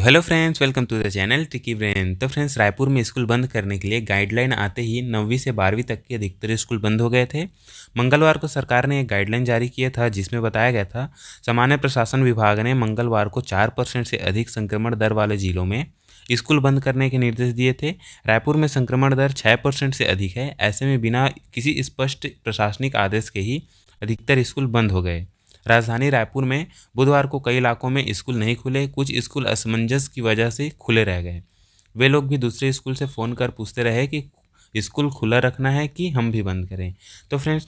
तो hello friends welcome to the channel Tricky Brain तो friends Raipur में स्कूल बंद करने के लिए गाइडलाइन आते ही नौवीं से बारहवीं तक के अधिकतर स्कूल बंद हो गए थे मंगलवार को सरकार ने एक गाइडलाइन जारी किया था जिसमें बताया गया था सामान्य प्रशासन विभाग ने मंगलवार को चार परसेंट से अधिक संक्रमण दर वाले जिलों में स्कूल बंद करने के निर्देश दिए थे रायपुर में संक्रमण दर छः परसेंट से अधिक है ऐसे में बिना किसी स्पष्ट प्रशासनिक आदेश के ही अधिकतर स्कूल बंद हो गए राजधानी रायपुर में बुधवार को कई इलाकों में स्कूल नहीं खुले कुछ स्कूल असमंजस की वजह से खुले रह गए वे लोग भी दूसरे स्कूल से फ़ोन कर पूछते रहे कि स्कूल खुला रखना है कि हम भी बंद करें तो फ्रेंड्स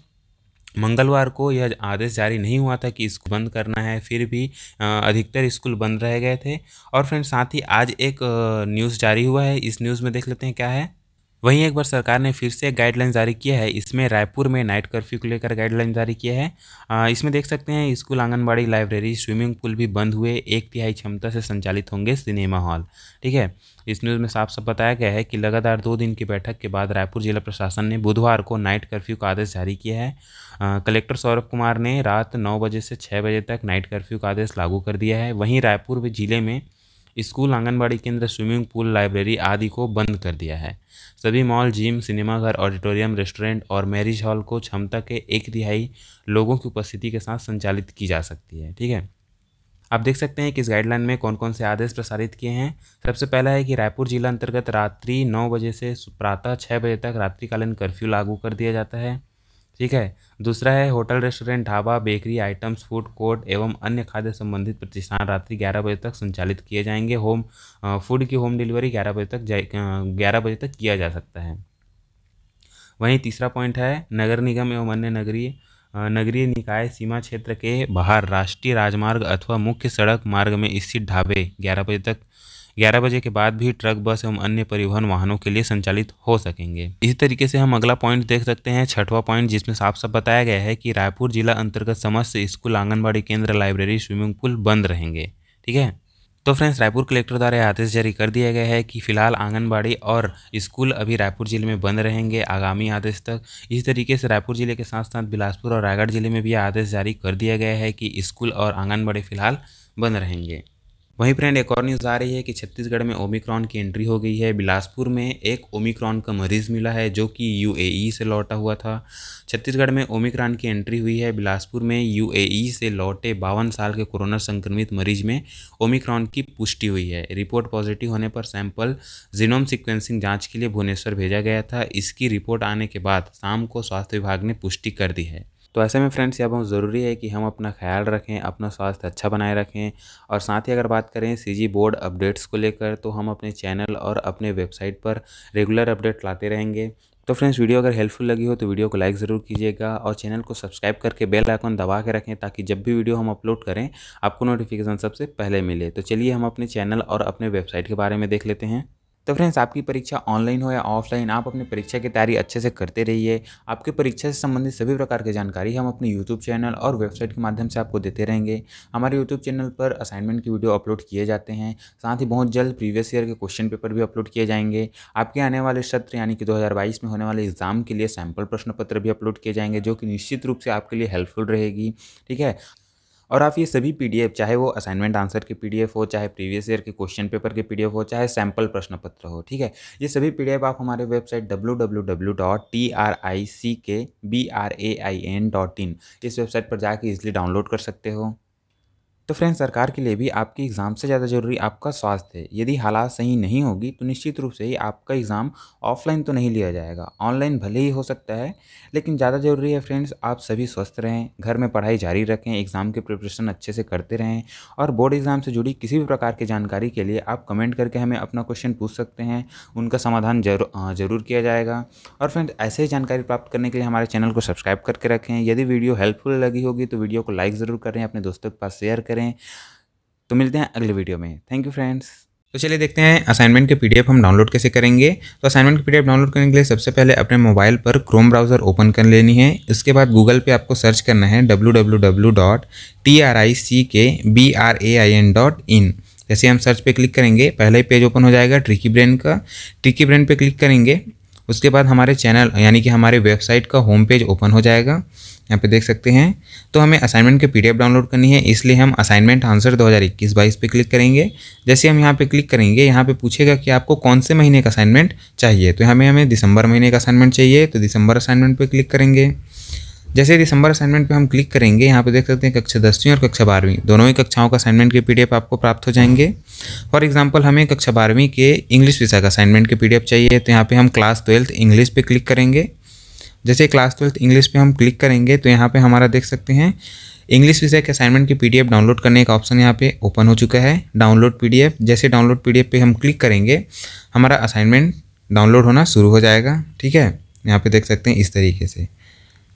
मंगलवार को यह आदेश जारी नहीं हुआ था कि इसको बंद करना है फिर भी अधिकतर स्कूल बंद रह गए थे और फ्रेंड्स साथ ही आज एक न्यूज़ जारी हुआ है इस न्यूज़ में देख लेते हैं क्या है वहीं एक बार सरकार ने फिर से गाइडलाइन जारी किया है इसमें रायपुर में नाइट कर्फ्यू को लेकर गाइडलाइन जारी किया है इसमें देख सकते हैं school anganwadi library swimming pool भी बंद हुए एक तिहाई क्षमता से संचालित होंगे सिनेमा हॉल ठीक है इस न्यूज़ में साफ साफ बताया गया है कि लगातार दो दिन की बैठक के बाद रायपुर जिला प्रशासन ने बुधवार को नाइट कर्फ्यू का आदेश जारी किया है कलेक्टर सौरभ कुमार ने रात नौ बजे से छः बजे तक नाइट कर्फ्यू का आदेश लागू कर दिया है वहीं रायपुर जिले में स्कूल आंगनबाड़ी केंद्र स्विमिंग पूल लाइब्रेरी आदि को बंद कर दिया है सभी मॉल जिम सिनेमाघर ऑडिटोरियम रेस्टोरेंट और मैरिज हॉल को क्षमता के एक तिहाई लोगों की उपस्थिति के साथ संचालित की जा सकती है ठीक है आप देख सकते हैं कि इस गाइडलाइन में कौन कौन से आदेश प्रसारित किए हैं सबसे पहला है कि रायपुर जिला अंतर्गत रात्रि नौ बजे से प्रातः छः बजे तक रात्रिकालीन कर्फ्यू लागू कर दिया जाता है ठीक है दूसरा है hotel restaurant dhaba bakery items food court एवं अन्य खाद्य संबंधित प्रतिष्ठान रात्रि 11 बजे तक संचालित किए जाएंगे होम फूड की होम डिलीवरी 11 बजे तक ग्यारह बजे तक किया जा सकता है वहीं तीसरा पॉइंट है नगर निगम एवं अन्य नगरीय नगरीय निकाय सीमा क्षेत्र के बाहर राष्ट्रीय राजमार्ग अथवा मुख्य सड़क मार्ग में स्थित ढाबे ग्यारह बजे तक ग्यारह बजे के बाद भी ट्रक बस एवं अन्य परिवहन वाहनों के लिए संचालित हो सकेंगे इसी तरीके से हम अगला पॉइंट देख सकते हैं छठवा पॉइंट जिसमें साफ साफ बताया गया है कि रायपुर जिला अंतर्गत समस्त स्कूल आंगनबाड़ी केंद्र लाइब्रेरी स्विमिंग पूल बंद रहेंगे ठीक है तो फ्रेंड्स रायपुर कलेक्टर द्वारा यह आदेश जारी कर दिया गया है कि फिलहाल आंगनबाड़ी और स्कूल अभी रायपुर जिले में बंद रहेंगे आगामी आदेश तक इसी तरीके से रायपुर जिले के साथ साथ बिलासपुर और रायगढ़ जिले में भी आदेश जारी कर दिया गया है कि स्कूल और आंगनबाड़ी फिलहाल बंद रहेंगे वहीं फ्रेंड एक और न्यूज़ आ रही है कि छत्तीसगढ़ में ओमिक्रॉन की एंट्री हो गई है बिलासपुर में एक ओमिक्रॉन का मरीज मिला है जो कि यूएई से लौटा हुआ था छत्तीसगढ़ में ओमिक्रॉन की एंट्री हुई है बिलासपुर में यूएई से लौटे बावन साल के कोरोना संक्रमित मरीज में ओमिक्रॉन की पुष्टि हुई है रिपोर्ट पॉजिटिव होने पर सैंपल जिनोम सिक्वेंसिंग जाँच के लिए भुवनेश्वर भेजा गया था इसकी रिपोर्ट आने के बाद शाम को स्वास्थ्य विभाग ने पुष्टि कर दी है तो ऐसे में फ्रेंड्स यह बहुत ज़रूरी है कि हम अपना ख्याल रखें अपना स्वास्थ्य अच्छा बनाए रखें और साथ ही अगर बात करें सी बोर्ड अपडेट्स को लेकर तो हम अपने चैनल और अपने वेबसाइट पर रेगुलर अपडेट लाते रहेंगे तो फ्रेंड्स वीडियो अगर हेल्पफुल लगी हो तो वीडियो को लाइक ज़रूर कीजिएगा और चैनल को सब्सक्राइब करके बेल आइकन दबा के रखें ताकि जब भी वीडियो हम अपलोड करें आपको नोटिफिकेशन सबसे पहले मिले तो चलिए हम अपने चैनल और अपने वेबसाइट के बारे में देख लेते हैं तो फ्रेंड्स आपकी परीक्षा ऑनलाइन हो या ऑफलाइन आप अपनी परीक्षा की तैयारी अच्छे से करते रहिए आपकी परीक्षा से संबंधित सभी प्रकार की जानकारी हम अपने यूट्यूब चैनल और वेबसाइट के माध्यम से आपको देते रहेंगे हमारे यूट्यूब चैनल पर असाइनमेंट की वीडियो अपलोड किए जाते हैं साथ ही बहुत जल्द प्रीवियस ईयर के क्वेश्चन पेपर भी अपलोड किए जाएंगे आपके आने वाले सत्र यानी कि दो में होने वाले एग्जाम के लिए सैम्पल प्रश्न पत्र भी अपलोड किए जाएंगे जो कि निश्चित रूप से आपके लिए हेल्पफुल रहेगी ठीक है और आप ये सभी पी चाहे वो असाइनमेंट आंसर की पी हो चाहे प्रीवियस ईयर के क्वेश्चन पेपर की पी हो चाहे सैम्पल प्रश्न पत्र हो ठीक है ये सभी पी आप हमारे website W W W dot T R I C K B R A I N dot in इस वेबसाइट पर जाके इजिली डाउनलोड कर सकते हो तो फ्रेंड सरकार के लिए भी आपके एग्ज़ाम से ज़्यादा ज़रूरी आपका स्वास्थ्य है यदि हालात सही नहीं होगी तो निश्चित रूप से ही आपका एग्ज़ाम ऑफलाइन तो नहीं लिया जाएगा ऑनलाइन भले ही हो सकता है लेकिन ज़्यादा ज़रूरी है फ्रेंड्स आप सभी स्वस्थ रहें घर में पढ़ाई जारी रखें एग्ज़ाम के प्रिपरेशन अच्छे से करते रहें और बोर्ड एग्ज़ाम से जुड़ी किसी भी प्रकार की जानकारी के लिए आप कमेंट करके हमें अपना क्वेश्चन पूछ सकते हैं उनका समाधान जरूर जरूर किया जाएगा और फ्रेंड्स ऐसे ही जानकारी प्राप्त करने के लिए हमारे चैनल को सब्सक्राइब करके रखें यदि वीडियो हेल्पफुल लगी होगी तो वीडियो को लाइक ज़रूर करें अपने दोस्तों के पास शेयर करें करें तो मिलते हैं अगले वीडियो में थैंक यू फ्रेंड्स तो चलिए देखते हैं असाइनमेंट के पीडीएफ हम डाउनलोड कैसे करेंगे तो असाइनमेंट के पीडीएफ डाउनलोड करने के लिए सबसे पहले अपने मोबाइल पर क्रोम ब्राउज़र ओपन कर लेनी है इसके बाद गूगल पे आपको सर्च करना है W W W dot T R I C K B R A I N dot in जैसे हम सर्च पे क्लिक करेंगे पहले ही पेज ओपन हो जाएगा ट्रिकी ब्रेन का ट्रिकी ब्रेन पर क्लिक करेंगे उसके बाद हमारे चैनल यानी कि हमारे वेबसाइट का होम पेज ओपन हो जाएगा यहाँ पे देख सकते हैं तो हमें असाइनमेंट के पीडीएफ डाउनलोड करनी है इसलिए हम असाइनमेंट आंसर 2021 22 पे क्लिक करेंगे जैसे हम यहाँ पे क्लिक करेंगे यहाँ पे पूछेगा कि आपको कौन से महीने का असाइनमेंट चाहिए तो हमें हमें दिसंबर महीने का असाइनमेंट चाहिए तो दिसंबर असाइनमेंट पर क्लिक करेंगे जैसे दिसंबर असाइनमेंट पर हम क्लिक करेंगे यहाँ पे देख सकते हैं कक्षा दसवीं और कक्षा बारहवीं दोनों ही कक्षाओं का असाइनमेंट के पीडीएफ आपको प्राप्त हो जाएंगे फॉर एग्जांपल हमें कक्षा बारहवीं के इंग्लिश विषय का असाइनमेंट के पीडीएफ चाहिए तो यहाँ पे हम क्लास ट्वेल्थ इंग्लिश पे क्लिक करेंगे जैसे क्लास ट्वेल्थ इंग्लिश पे हम क्लिक करेंगे तो यहाँ पे हमारा देख सकते हैं इंग्लिश विषय के असाइनमेंट की पीडीएफ डाउनलोड करने का ऑप्शन यहाँ पे ओपन हो चुका है डाउनलोड पीडीएफ जैसे डाउनलोड पीडीएफ पे हम क्लिक करेंगे हमारा असाइनमेंट डाउनलोड होना शुरू हो जाएगा ठीक है यहाँ पे देख सकते हैं इस तरीके से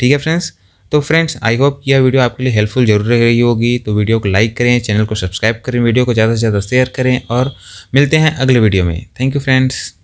ठीक है फ्रेंड्स तो फ्रेंड्स आई होप यह वीडियो आपके लिए हेल्पफुल जरूर रही होगी तो वीडियो को लाइक करें चैनल को सब्सक्राइब करें वीडियो को ज़्यादा से ज़्यादा शेयर करें और मिलते हैं अगले वीडियो में थैंक यू फ्रेंड्स